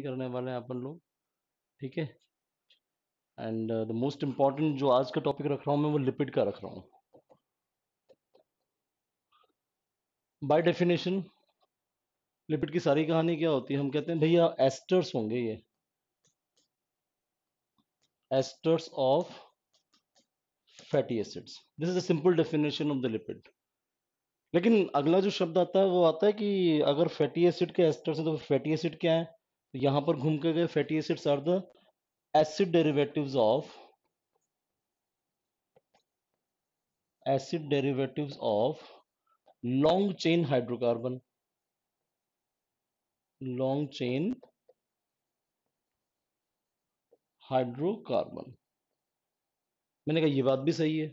ही करने वाले हैं अपन लोग ठीक है एंड द मोस्ट इम्पॉर्टेंट जो आज का टॉपिक रख रहा हूँ मैं वो लिपिड का रख रहा हूँ बाई डेफिनेशन लिपिड की सारी कहानी क्या होती है हम कहते हैं भैया एस्टर्स होंगे ये esters of fatty acids this is a simple definition of the lipid लेकिन अगला जो शब्द आता है वो आता है कि अगर फैटी एसिड के एस्टर्स हैं तो फैटी एसिड क्या है तो यहां पर घूम के गए fatty acids are the acid derivatives of acid derivatives of long chain hydrocarbon long chain hydrocarbon मैंने कहा यह बात भी सही है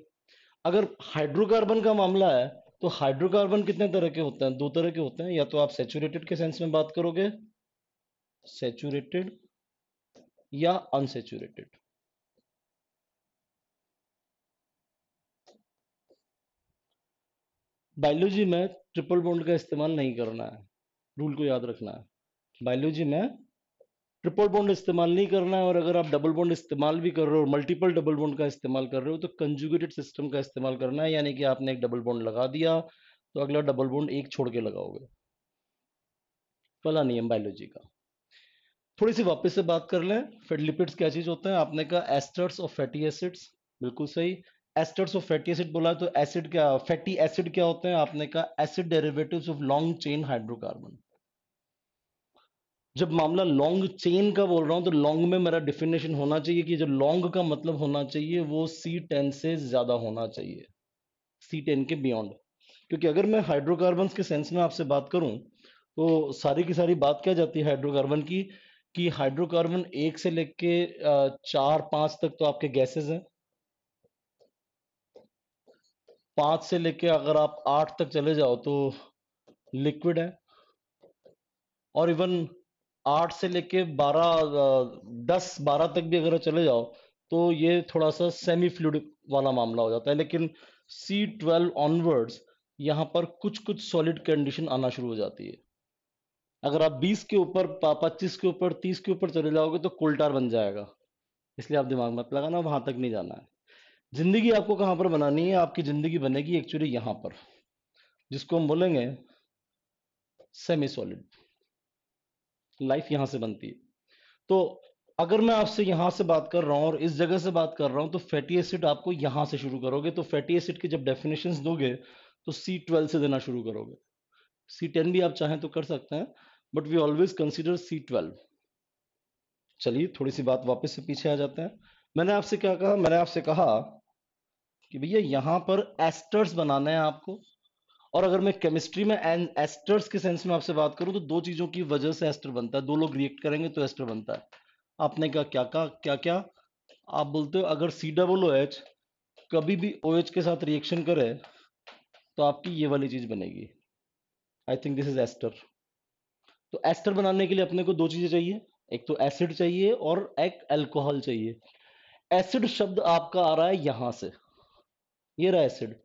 अगर हाइड्रोकार्बन का मामला है तो हाइड्रोकार्बन कितने तरह के होते हैं दो तरह के होते हैं या तो आप सेचुरेटेड के सेंस में बात करोगे सेचुरेटेड या अनसेचुरेटेड बायोलॉजी में ट्रिपल बॉन्ड का इस्तेमाल नहीं करना है रूल को याद रखना है बायोलॉजी में ट्रिपल बॉन्ड इस्तेमाल नहीं करना है और अगर आप डबल बॉन्ड इस्तेमाल भी कर रहे हो मल्टीपल डबल बॉन्ड का इस्तेमाल कर रहे हो तो कंजुगेटेड सिस्टम का इस्तेमाल करना है यानी कि आपने एक डबल बॉन्ड लगा दिया तो अगला डबल बॉन्ड एक छोड़ के लगाओगे पहला नियम बायोलॉजी का थोड़ी सी वापस से बात कर लें फेट लिपिड्स क्या चीज होते हैं आपने कहा एस्टर्स और फैटी एसिड्स बिल्कुल सही एस्टर्स ऑफ फैटी एसिड बोला तो एसिड क्या फैटी एसिड क्या होते हैं आपने कहा acid derivative of long chain hydrocarbon जब मामला लॉन्ग चेन का बोल रहा हूं तो लॉन्ग में मेरा डिफिनेशन होना चाहिए कि जो लॉन्ग का मतलब होना चाहिए वो सी टेन से ज्यादा होना चाहिए सी टेन के बियॉन्ड क्योंकि अगर मैं हाइड्रोकार्बन के सेंस में आपसे बात करूं तो सारी की सारी बात क्या जाती है हाइड्रोकार्बन की कि हाइड्रोकार्बन एक से लेके चार पांच तक तो आपके गैसेस हैं पांच से लेके अगर आप आठ तक चले जाओ तो लिक्विड है और इवन आठ से लेके बारह दस बारह तक भी अगर चले जाओ तो ये थोड़ा सा सेमी फ्लूड वाला मामला हो जाता है लेकिन सी ट्वेल्व ऑनवर्ड्स यहाँ पर कुछ कुछ सॉलिड कंडीशन आना शुरू हो जाती है अगर आप बीस के ऊपर पच्चीस के ऊपर तीस के ऊपर चले जाओगे तो कुलटार बन जाएगा इसलिए आप दिमाग मत लगाना वहां तक नहीं जाना है जिंदगी आपको कहाँ पर बनानी है आपकी जिंदगी बनेगी एक्चुअली यहाँ पर जिसको हम बोलेंगे सेमी सॉलिड लाइफ यहाँ से बनती है तो अगर मैं आपसे यहाँ से बात कर रहा हूँ और इस जगह से बात कर रहा हूँ तो फैटी एसिड आपको यहाँ से शुरू करोगे तो फैटी एसिड के जब डेफिनेशन दोगे तो सी ट्वेल्व से देना शुरू करोगे सी टेन भी आप चाहें तो कर सकते हैं but we always consider C twelve चलिए थोड़ी सी बात वापस से पीछे आ जाते हैं मैंने आपसे क्या कहा मैंने आपसे कहा कि भैया यहां पर एस्टर्स बनाना है आपको और अगर मैं केमिस्ट्री में एंड एस्टर्स के सेंस में आपसे बात करूं तो दो चीजों की वजह से एस्टर बनता है दो लोग रिएक्ट करेंगे तो एस्टर बनता है आपने कहा क्या कहा क्या क्या आप बोलते हो अगर सी डबल ओ एच कभी भी ओ एच के साथ रिएक्शन करे तो आपकी ये वाली चीज बनेगी I think this is ester तो एस्टर बनाने के लिए अपने को दो चीजें चाहिए एक तो एसिड चाहिए और एक अल्कोहल चाहिए एसिड शब्द आपका आ रहा है यहां से ये रहा एसिड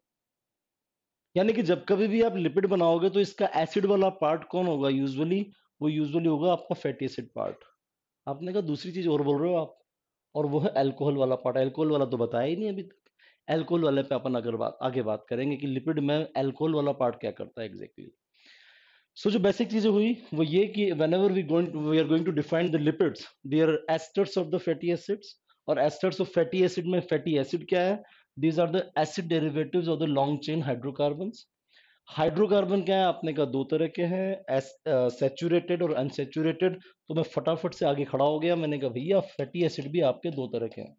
यानी कि जब कभी भी आप लिपिड बनाओगे तो इसका एसिड वाला पार्ट कौन होगा यूजुअली वो यूजुअली होगा आपका फैटी एसिड पार्ट आपने कहा दूसरी चीज और बोल रहे हो आप और वो है अल्कोहल वाला पार्ट अल्कोहल वाला तो बताया ही नहीं अभी तक अल्कोहल वाले पे अपन अगर बात आगे बात करेंगे कि लिपिड में अल्कोहल वाला पार्ट क्या करता है एग्जैक्टली exactly. सो जो बेसिक चीजें हुई वो ये कि whenever we going we are going to define the lipids they are esters of the fatty acids और एस्टर्स ऑफ फैटी एसिड में फैटी एसिड क्या है these are the acid derivative of the long chain hydrocarbon hydrocarbon क्या है आपने कहा दो तरह के हैं सेचुरेटेड uh, और अनसेचुरेटेड तो मैं फटाफट से आगे खड़ा हो गया मैंने कहा भैया फैटी एसिड भी आपके दो तरह के हैं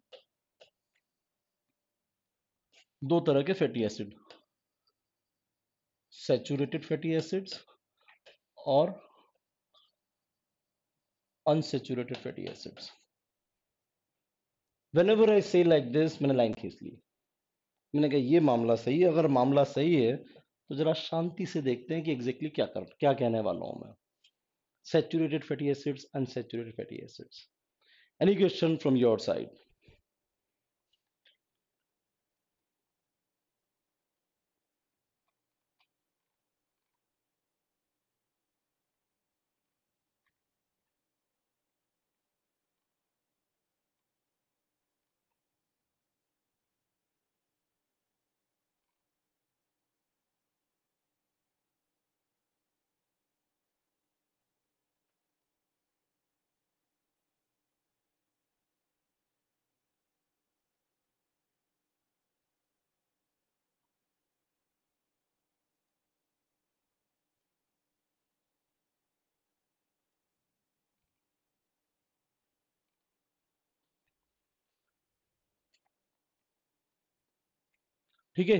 दो तरह के fatty acid saturated fatty acids और unsaturated fatty acids whenever I say like this मैंने लाइन खींच ली मैंने कहा ये मामला सही है अगर मामला सही है तो जरा शांति से देखते हैं कि एग्जैक्टली क्या कर क्या कहने वाला हूं मैं saturated fatty acids unsaturated fatty acids any question from your side ठीक है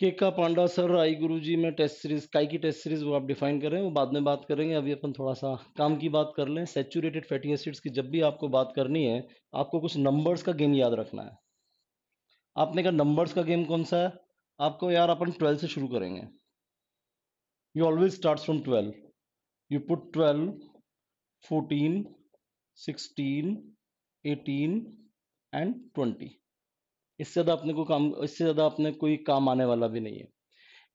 केका पांडा सर आई गुरु जी में टेस्ट सीरीज काई की टेस्ट सीरीज वो आप डिफाइन करें वो बाद में बात करेंगे अभी अपन थोड़ा सा काम की बात कर लें सेचूरेटेड फैटी एसिड्स की जब भी आपको बात करनी है आपको कुछ नंबर्स का गेम याद रखना है आपने कहा नंबर्स का गेम कौन सा है आपको यार अपन ट्वेल्व से शुरू करेंगे you always start from twelve you put twelve fourteen sixteen eighteen and twenty इससे ज़्यादा अपने को काम इससे ज़्यादा अपने कोई काम आने वाला भी नहीं है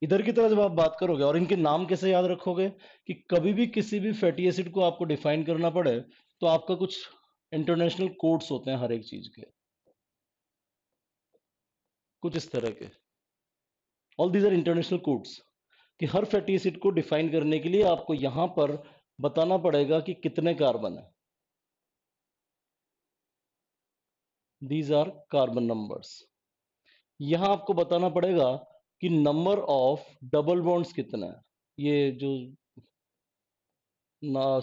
इधर की तरह जब आप बात करोगे और इनके नाम कैसे याद रखोगे कि कभी भी किसी भी फैटी एसिड को आपको डिफाइन करना पड़े तो आपका कुछ इंटरनेशनल कोड्स होते हैं हर एक चीज के कुछ इस तरह के all these are international codes कि हर फैटी एसिड को डिफाइन करने के लिए आपको यहां पर बताना पड़ेगा कि कितने कार्बन है दीज आर कार्बन नंबर्स यहां आपको बताना पड़ेगा कि नंबर ऑफ डबल बॉन्ड्स कितना है ये जो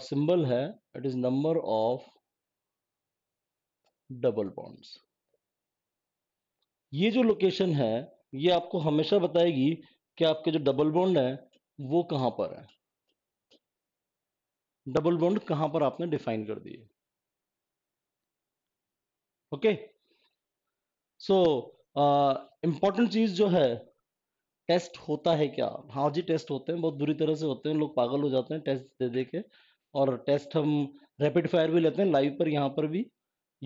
सिंबल है it is number of double bonds ये जो लोकेशन है ये आपको हमेशा बताएगी कि आपके जो डबल बॉन्ड है वो कहां पर है डबल बॉन्ड कहां पर आपने डिफाइन कर दिए ओके सो इम्पोर्टेंट चीज जो है टेस्ट होता है क्या हाँ जी टेस्ट होते हैं बहुत बुरी तरह से होते हैं लोग पागल हो जाते हैं टेस्ट दे दे के और टेस्ट हम रैपिड फायर भी लेते हैं लाइव पर यहाँ पर भी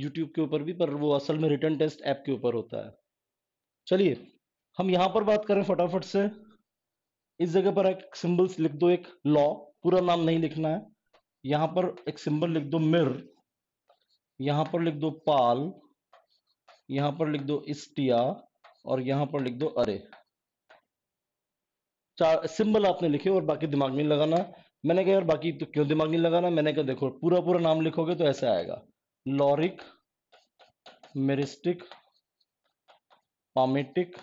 यूट्यूब के ऊपर भी पर वो असल में रिटर्न टेस्ट ऐप के ऊपर होता है चलिए हम यहाँ पर बात करें फटाफट से इस जगह पर एक सिंबल्स लिख दो एक लॉ पूरा नाम नहीं लिखना है यहाँ पर एक सिंबल लिख दो मिर यहां पर लिख दो पाल यहां पर लिख दो इस्टिया और यहां पर लिख दो अरे चार सिंबल आपने लिखे और बाकी दिमाग नहीं लगाना मैंने कहा यार बाकी तो क्यों दिमाग नहीं लगाना मैंने कहा देखो पूरा पूरा नाम लिखोगे तो ऐसे आएगा lauric myristic palmitic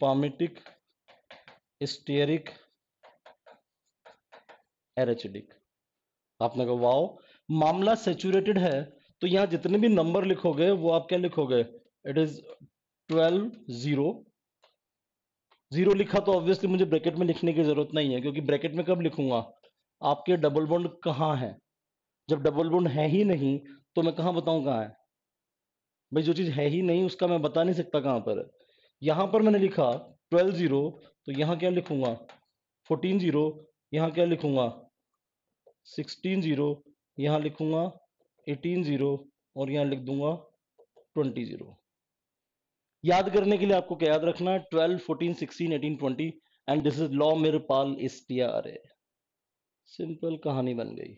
palmitic stearic arachidic आपने कहा वाओ मामला सेचुरेटेड है तो यहाँ जितने भी नंबर लिखोगे वो आप क्या लिखोगे it is twelve zero zero लिखा तो ऑब्वियसली मुझे ब्रैकेट में लिखने की जरूरत नहीं है क्योंकि ब्रैकेट में कब लिखूंगा आपके डबल बॉन्ड कहाँ है जब डबल बॉन्ड है ही नहीं तो मैं कहा बताऊं कहाँ है भाई जो चीज़ है ही नहीं उसका मैं बता नहीं सकता कहां पर है यहाँ पर मैंने लिखा ट्वेल्व जीरो तो यहां क्या लिखूंगा फोर्टीन जीरो यहां क्या लिखूंगा सिक्सटीन ज़ीरो यहाँ लिखूँगा एटीन ज़ीरो और यहाँ लिख दूंगा ट्वेंटी ज़ीरो याद करने के लिए आपको क्या याद रखना है twelve fourteen sixteen eighteen twenty and this is लॉ मेर पाल इस टी आर ए सिंपल कहानी बन गई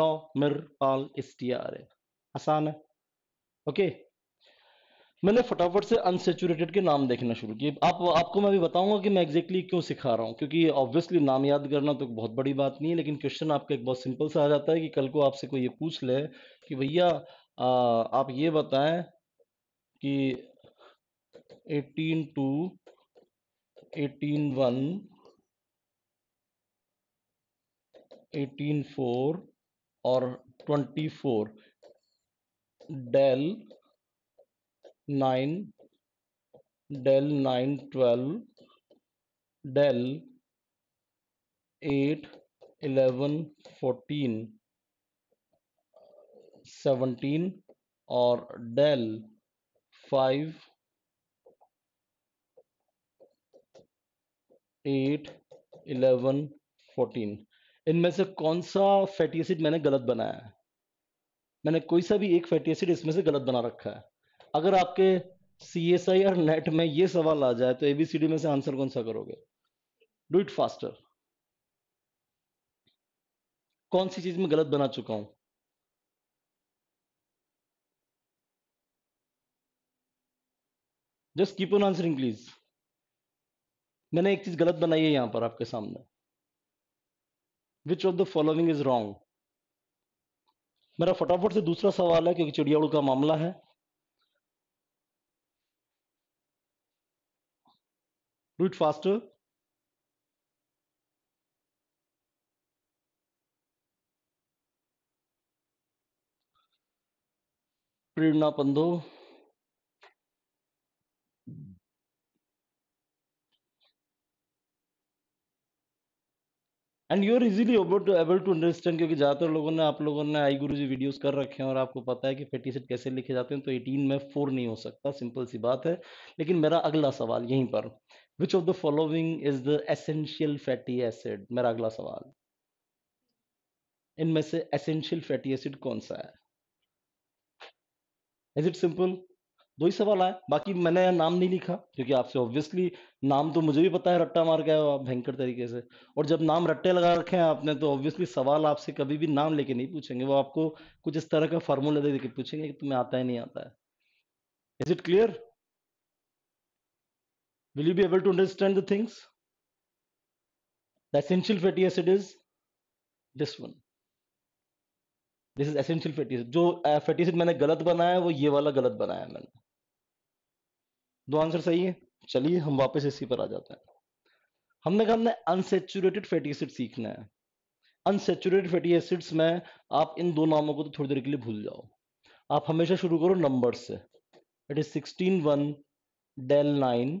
लॉ मिर पाल इस टी आर ए आसान है ओके okay? मैंने फटाफट से अनसेचुरेटेड के नाम देखना शुरू किए आप आपको मैं अभी बताऊंगा कि मैं एग्जैक्टली exactly क्यों सिखा रहा हूँ क्योंकि ऑब्वियसली नाम याद करना तो बहुत बड़ी बात नहीं है लेकिन क्वेश्चन आपका एक बहुत सिंपल सा आ जाता है कि कल को आपसे कोई ये पूछ ले कि भैया आप ये बताएं कि eighteen two eighteen one eighteen four और twenty four del nine del nine twelve del eight eleven fourteen seventeen और del five eight eleven fourteen इनमें से कौन सा फैटी एसिड मैंने गलत बनाया है मैंने कोई सा भी एक फैटी एसिड इसमें से गलत बना रखा है अगर आपके सी एस आई और नेट में ये सवाल आ जाए तो एबीसीडी में से आंसर कौन सा करोगे डू इट फास्टर कौन सी चीज में गलत बना चुका हूं just keep on answering please मैंने एक चीज गलत बनाई है यहां पर आपके सामने which of the following is wrong मेरा फटाफट से दूसरा सवाल है क्योंकि चिड़िया उड़ का मामला है Do it faster. प्रेरणा पंधो and you are easily able to understand क्योंकि ज़्यादातर लोगों ने आप लोगों ने आई गुरु जी वीडियोज़ कर रखे हैं और आपको पता है कि फैटी सेट कैसे लिखे जाते हैं तो एटीन में फोर नहीं हो सकता सिंपल सी बात है लेकिन मेरा अगला सवाल यहीं पर which of the following is the essential fatty acid मेरा अगला सवाल इनमें से एसेंशियल फैटी एसिड कौन सा है इज इट सिंपल दो ही सवाल आए बाकी मैंने नाम नहीं लिखा क्योंकि आपसे ऑब्वियसली नाम तो मुझे भी पता है रट्टा मार गया आप भयंकर तरीके से और जब नाम रट्टे लगा रखे हैं आपने तो ऑब्वियसली सवाल आपसे कभी भी नाम लेके नहीं पूछेंगे वो आपको कुछ इस तरह का फॉर्मूला दे के पूछेंगे कि तुम्हें आता है नहीं आता है is it clear Will you be able to understand the things? The essential fatty acid is this one. This is essential fatty acid जो फैटी एसिड मैंने गलत बनाया वो ये वाला गलत बनाया मैंने दो आंसर सही है चलिए हम वापस इसी पर आ जाते हैं हमने कहा हमने अनसेचुरेटेड फैटी एसिड सीखना है अनसेचुरेटेड फैटी एसिड्स में आप इन दो नामों को तो थोड़ी देर के लिए भूल जाओ आप हमेशा शुरू करो नंबर से it is sixteen one del nine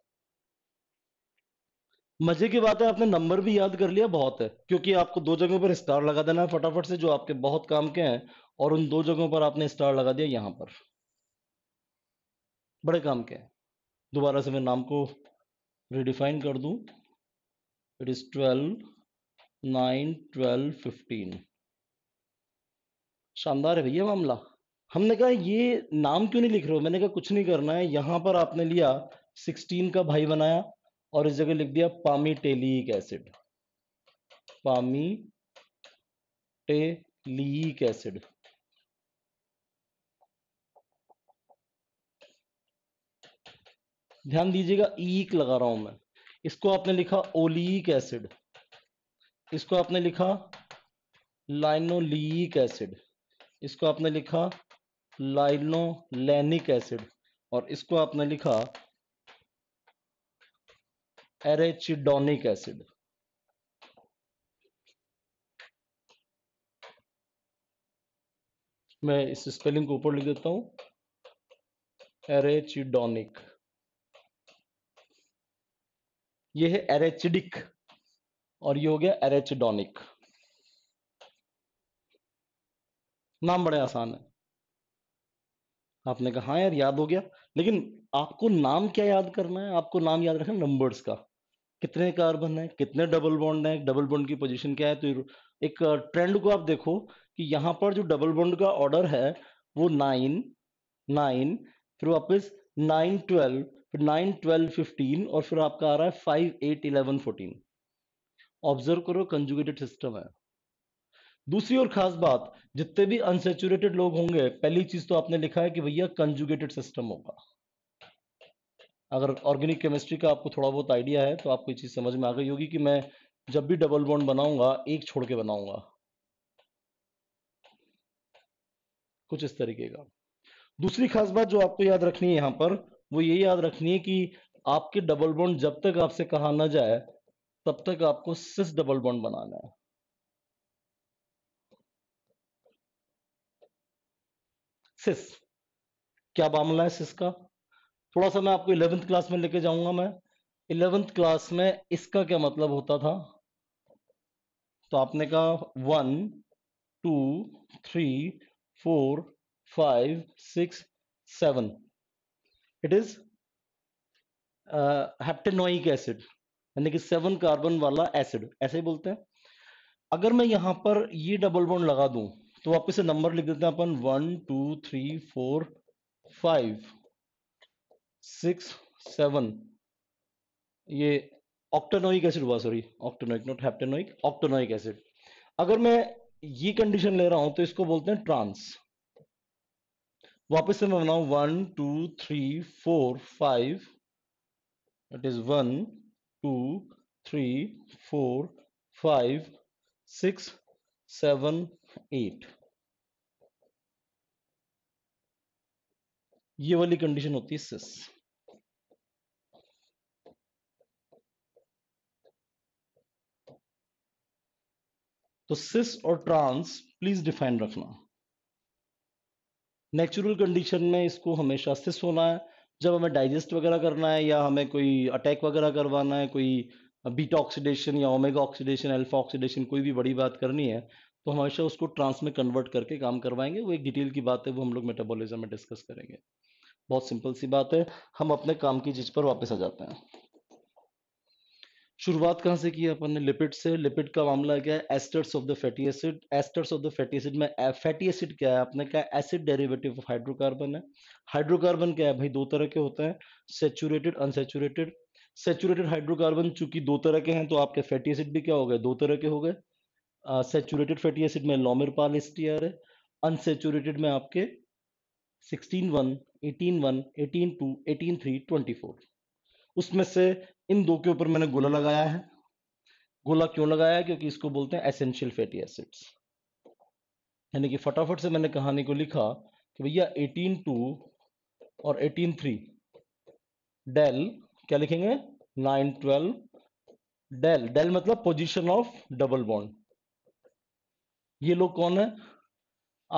मजे की बात है आपने नंबर भी याद कर लिया बहुत है क्योंकि आपको दो जगहों पर स्टार लगा देना है फटाफट से जो आपके बहुत काम के हैं और उन दो जगहों पर आपने स्टार लगा दिया यहाँ पर बड़े काम के हैं दोबारा से मैं नाम को रिडिफाइन कर दू it is twelve nine twelve fifteen शानदार है भैया मामला हमने कहा ये नाम क्यों नहीं लिख रहे हो मैंने कहा कुछ नहीं करना है यहां पर आपने लिया सिक्सटीन का भाई बनाया और इस जगह लिख दिया पामीटेलिक एसिड पामी टेलिक एसिड ध्यान दीजिएगा ईक लगा रहा हूं मैं इसको आपने लिखा ओलिक एसिड इसको आपने लिखा लाइनोलिक एसिड इसको आपने लिखा लाइनोलैनिक एसिड और इसको आपने लिखा एरेचिडोनिक एसिड मैं इस स्पेलिंग को ऊपर लिख देता हूं एरेचिडोनिक ये है एरेचिडिक और ये हो गया एरेचिडोनिक नाम बड़े आसान है आपने कहा हाँ यार याद हो गया लेकिन आपको नाम क्या याद करना है आपको नाम याद रखना नंबर्स का कितने कार्बन है कितने डबल बॉन्ड है डबल बॉन्ड की पोजिशन क्या है तो एक ट्रेंड uh, को आप देखो कि यहाँ पर जो डबल बॉन्ड का ऑर्डर है वो नाइन नाइन फिर वापस नाइन ट्वेल्व फिर नाइन ट्वेल्व फिफ्टीन और फिर आपका आ रहा है five eight eleven fourteen observe करो कंजुगेटेड सिस्टम है दूसरी और खास बात जितने भी अनसेचुरेटेड लोग होंगे पहली चीज तो आपने लिखा है कि भैया कंजुगेटेड सिस्टम होगा अगर ऑर्गेनिक केमिस्ट्री का आपको थोड़ा बहुत आइडिया है तो आपको ये चीज़ समझ में आ गई होगी कि मैं जब भी डबल बॉन्ड बनाऊंगा एक छोड़ के बनाऊंगा कुछ इस तरीके का दूसरी खास बात जो आपको याद रखनी है यहाँ पर वो ये याद रखनी है कि आपके डबल बॉन्ड जब तक आपसे कहा ना जाए तब तक आपको सिस डबल बॉन्ड बनाना है सिस क्या मामला है सिस का थोड़ा सा मैं आपको इलेवेंथ क्लास में लेके जाऊंगा मैं इलेवेंथ क्लास में इसका क्या मतलब होता था तो आपने कहा one two three four five six seven it is heptanoic acid यानी कि सेवन कार्बन वाला एसिड ऐसे ही बोलते हैं अगर मैं यहां पर ये डबल बॉन्ड लगा दूं तो वापस से नंबर लिख देते हैं अपन one two three four five six seven ये ऑक्टेनोइक एसिड हुआ sorry octanoic not heptanoic octanoic acid अगर मैं ये कंडीशन ले रहा हूं तो इसको बोलते हैं ट्रांस वापस से मैं बनाऊ one two three four five it is one two three four five six seven eight ये वाली कंडीशन होती है सिस तो सिस और ट्रांस प्लीज डिफाइन रखना नेचुरल कंडीशन में इसको हमेशा सिस होना है जब हमें डाइजेस्ट वगैरह करना है या हमें कोई अटैक वगैरह करवाना है कोई बीटा ऑक्सीडेशन या ओमेगा ऑक्सीडेशन अल्फा ऑक्सीडेशन कोई भी बड़ी बात करनी है तो हमेशा उसको ट्रांस में कन्वर्ट करके काम करवाएंगे वो एक डिटेल की बात है वो हम लोग मेटाबॉलिज्म में डिस्कस करेंगे बहुत सिंपल सी बात है हम अपने काम की चीज पर वापस आ जाते हैं शुरुआत कहाँ से की अपन ने लिपिड से लिपिड का मामला क्या है esters of the fatty acid esters of the fatty acid में फैटी एसिड क्या है आपने क्या एसिड डेरिवेटिव ऑफ हाइड्रोकार्बन है हाइड्रोकार्बन क्या है भाई दो तरह के होते हैं सेचुरेटेड अनसेचुरेटेड सेचुरेटेड हाइड्रोकार्बन चूंकि दो तरह के हैं तो आपके फैटी एसिड भी क्या हो गए दो तरह के हो गए सेचूरेटेड फैटी एसिड में लॉमिर पाल टी है अनसेचूरेटेड में आपके sixteen one eighteen one eighteen two eighteen three twenty four उसमें से इन दो के ऊपर मैंने गोला लगाया है गोला क्यों लगाया है क्योंकि इसको बोलते हैं एसेंशियल फैटी एसिड्स यानी कि फटाफट से मैंने कहानी को लिखा कि भैया एटीन टू और एटीन थ्री डेल क्या लिखेंगे नाइन ट्वेल्व डेल डेल मतलब पोजिशन ऑफ डबल बॉन्ड ये लोग कौन है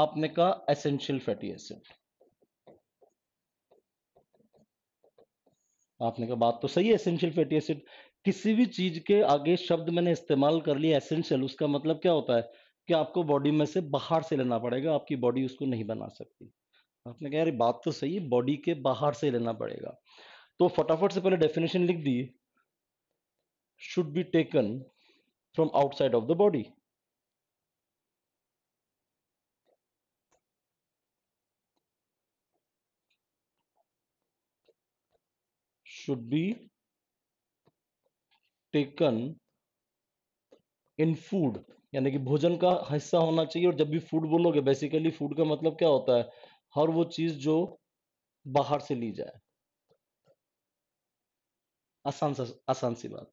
आपने कहा एसेंशियल फैटी एसिड आपने कहा बात तो सही है एसेंशियल फैटी एसिड किसी भी चीज के आगे शब्द मैंने इस्तेमाल कर लिया एसेंशियल उसका मतलब क्या होता है कि आपको बॉडी में से बाहर से लेना पड़ेगा आपकी बॉडी उसको नहीं बना सकती आपने कहा यार बात तो सही है बॉडी के बाहर से लेना पड़ेगा तो फटाफट से पहले डेफिनेशन लिख दी should be taken from outside of the body should be taken in food यानी कि भोजन का हिस्सा होना चाहिए और जब भी फूड बोलोगे बेसिकली फूड का मतलब क्या होता है हर वो चीज जो बाहर से ली जाए आसान सा आसान सी बात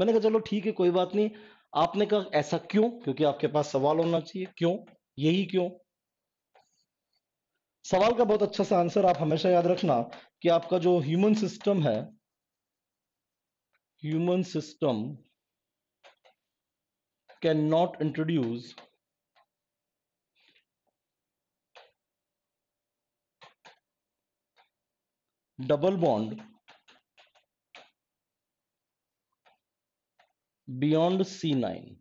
मैंने कहा चलो ठीक है कोई बात नहीं आपने कहा ऐसा क्यों क्योंकि आपके पास सवाल होना चाहिए क्यों यही क्यों सवाल का बहुत अच्छा सा आंसर आप हमेशा याद रखना कि आपका जो ह्यूमन सिस्टम है human system can not introduce double bond beyond C nine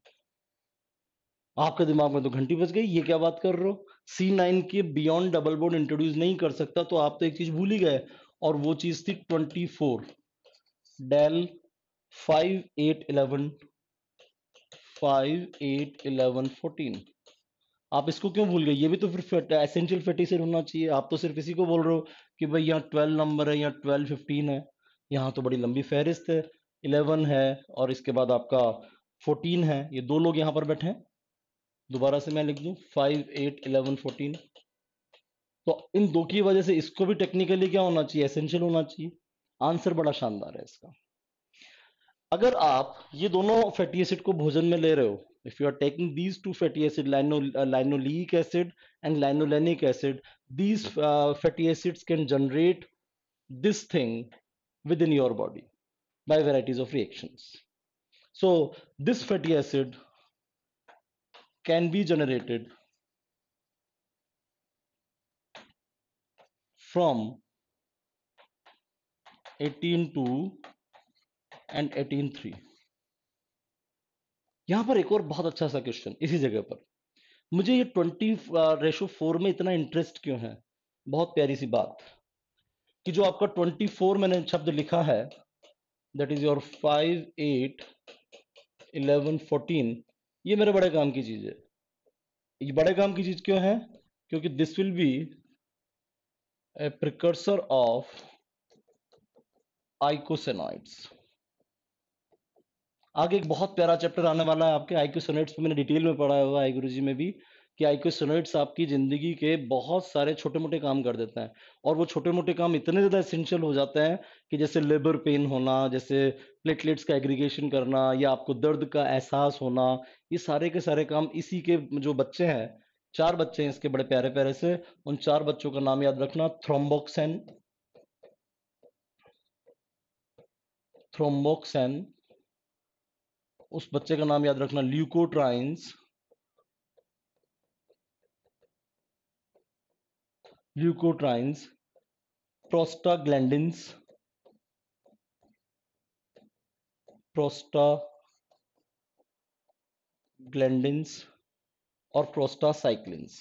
आपके दिमाग में तो घंटी बज गई ये क्या बात कर रहे हो सी नाइन के बियॉन्ड डबल बोर्ड इंट्रोड्यूस नहीं कर सकता तो आप तो एक चीज भूल ही गए और वो चीज थी twenty four del five eight eleven five eight eleven fourteen आप इसको क्यों भूल गए ये भी तो फिर एसेंशियल फैटी से होना चाहिए आप तो सिर्फ इसी को बोल रहे हो कि भाई यहाँ ट्वेल्व नंबर है यहाँ ट्वेल्व फिफ्टीन है यहाँ तो बड़ी लंबी फहरिस्त है इलेवन है और इसके बाद आपका फोर्टीन है ये दो लोग यहाँ पर बैठे हैं दोबारा से मैं लिख दूँ फाइव एट इलेवन फोर्टीन तो इन दो की वजह से इसको भी टेक्निकली क्या होना चाहिए एसेंशियल होना चाहिए आंसर बड़ा शानदार है इसका अगर आप ये दोनों फैटी एसिड को भोजन में ले रहे हो if you are taking these two fatty acid linoleic acid and linolenic acid these fatty acids can generate this thing within your body by varieties of reaction so this fatty acid can be generated from 18.2 and 18.3 यहां पर एक और बहुत अच्छा सा question इसी जगह पर मुझे ये 20 रेशो फोर में इतना इंटरेस्ट क्यों है बहुत प्यारी सी बात कि जो आपका 24 मैंने शब्द लिखा है दैट इज योर 5 8 11 14 ये मेरे बड़े काम की चीज़ है ये बड़े काम की चीज़ क्यों है क्योंकि this will be a precursor of eicosanoids आगे एक बहुत प्यारा चैप्टर आने वाला है आपके आईक्यू सोनेट्स मैंने डिटेल में पढ़ा हुआ है गुरु जी में भी कि आई आपकी ज़िंदगी के बहुत सारे छोटे मोटे काम कर देते हैं और वो छोटे मोटे काम इतने ज़्यादा एसेंशियल हो जाते हैं कि जैसे लेबर पेन होना जैसे प्लेटलेट्स का एग्रीगेशन करना या आपको दर्द का एहसास होना ये सारे के सारे काम इसी के जो बच्चे हैं चार बच्चे हैं इसके बड़े प्यारे प्यारे से उन चार बच्चों का नाम याद रखना थ्रोम्बोक्सैन थ्रोम्बोक्सैन उस बच्चे का नाम याद रखना leukotrienes leukotrienes, prostaglandins, prostaglandins or prostacyclins.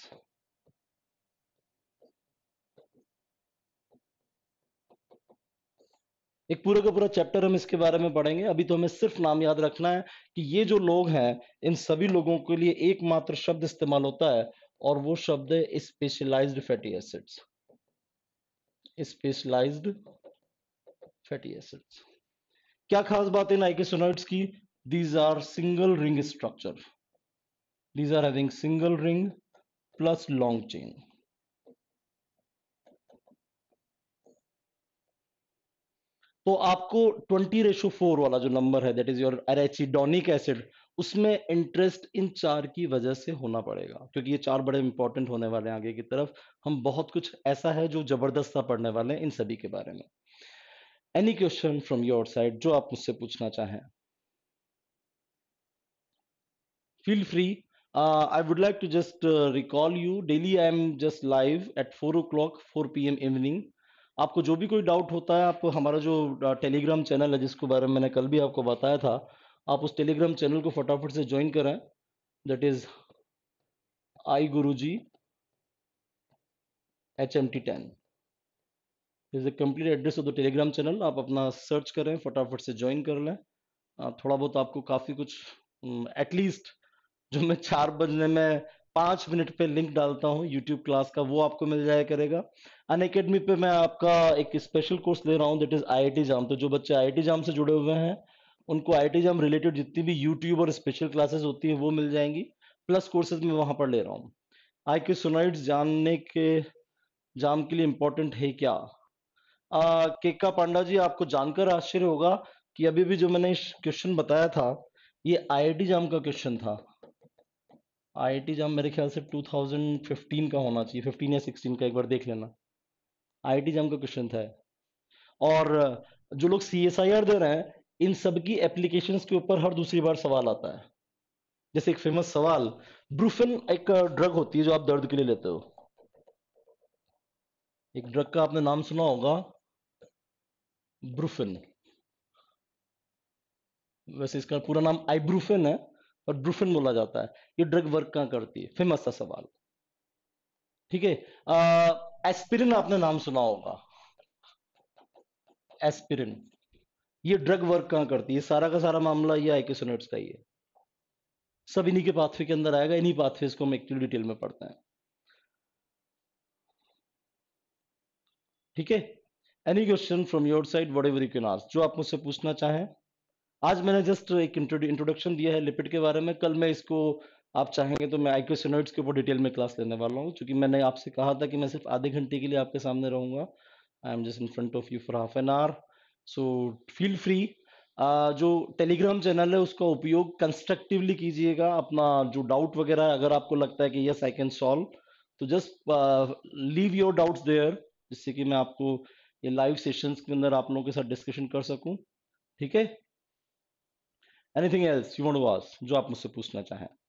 एक पूरा का पूरा चैप्टर हम इसके बारे में पढ़ेंगे अभी तो हमें सिर्फ नाम याद रखना है कि ये जो लोग हैं इन सभी लोगों के लिए एकमात्र शब्द इस्तेमाल होता है और वो शब्द है specialized fatty acids specialized fatty acids क्या खास बात है नाइकेसोनाइड्स की these are single ring structure these are having single ring plus long chain तो आपको 20 रेशो फोर वाला जो नंबर है that is your arachidonic acid उसमें इंटरेस्ट इन चार की वजह से होना पड़ेगा क्योंकि ये चार बड़े इंपॉर्टेंट होने वाले हैं आगे की तरफ हम बहुत कुछ ऐसा है जो जबरदस्त सा पढ़ने वाले हैं इन सभी के बारे में any question from your side जो आप मुझसे पूछना चाहें feel free Uh, I would like to just uh, recall you. Daily I am just live at clock o'clock, P p.m. evening. आपको जो भी कोई डाउट होता है आप हमारा जो टेलीग्राम uh, चैनल है जिसके बारे में मैंने कल भी आपको बताया था आप उस टेलीग्राम चैनल को फटाफट से ज्वाइन कराएं that is I Guru ji H M T ten is the complete address of the Telegram channel आप अपना सर्च करें फटाफट से ज्वाइन कर लें थोड़ा बहुत आपको काफ़ी कुछ एटलीस्ट जो मैं चार बजने में पाँच मिनट पे लिंक डालता हूँ यूट्यूब क्लास का वो आपको मिल जाया करेगा अन अकेडमी पे मैं आपका एक स्पेशल कोर्स दे रहा हूँ दैट इज आई जाम तो जो बच्चे आई जाम से जुड़े हुए हैं उनको आई जाम रिलेटेड जितनी भी यूट्यूब और स्पेशल क्लासेस होती हैं वो मिल जाएंगी प्लस कोर्सेज मैं वहाँ पर ले रहा हूँ आई क्यू जानने के जाम के लिए इम्पोर्टेंट है क्या आ, केका पांडा जी आपको जानकर आश्चर्य होगा कि अभी भी जो मैंने क्वेश्चन बताया था ये आई जाम का क्वेश्चन था आई जाम मेरे ख्याल से 2015 का होना चाहिए 15 या 16 का एक बार देख लेना आई जाम का क्वेश्चन था और जो लोग सी दे रहे हैं इन सबकी एप्लीकेशन के ऊपर हर दूसरी बार सवाल आता है जैसे एक फेमस सवाल ब्रूफिन एक ड्रग होती है जो आप दर्द के लिए लेते हो एक ड्रग का आपने नाम सुना होगा ब्रूफिन वैसे इसका पूरा नाम आईब्रूफिन है और ब्रूफिन बोला जाता है ये ड्रग वर्क कहाँ करती है फेमस था सवाल ठीक है एस्पिरिन आपने नाम सुना होगा एस्पिरिन ये ड्रग वर्क कहाँ करती है सारा का सारा मामला ये आई सोनेट्स का ही है सब इन्हीं के पाथवे के अंदर आएगा इन्हीं पाथवेज को हम एक्चुअली डिटेल में पढ़ते हैं ठीक है any question from your side whatever you can ask जो आप मुझसे पूछना चाहें आज मैंने जस्ट एक इंट्रोडक्शन दिया है लिपिड के बारे में कल मैं इसको आप चाहेंगे तो मैं आईक्यू सीनोइड्स के ऊपर डिटेल में क्लास लेने वाला हूँ क्योंकि मैंने आपसे कहा था कि मैं सिर्फ आधे घंटे के लिए आपके सामने रहूंगा I am just in front of you for half an hour so feel free जो टेलीग्राम चैनल है उसका उपयोग कंस्ट्रक्टिवली कीजिएगा अपना जो डाउट वगैरह अगर आपको लगता है कि यस आई कैन सॉल्व तो just leave your doubts there जिससे कि मैं आपको ये लाइव सेशंस के अंदर आप लोगों के साथ डिस्कशन कर सकूं ठीक है anything else you want to ask जो आप मुझसे पूछना चाहें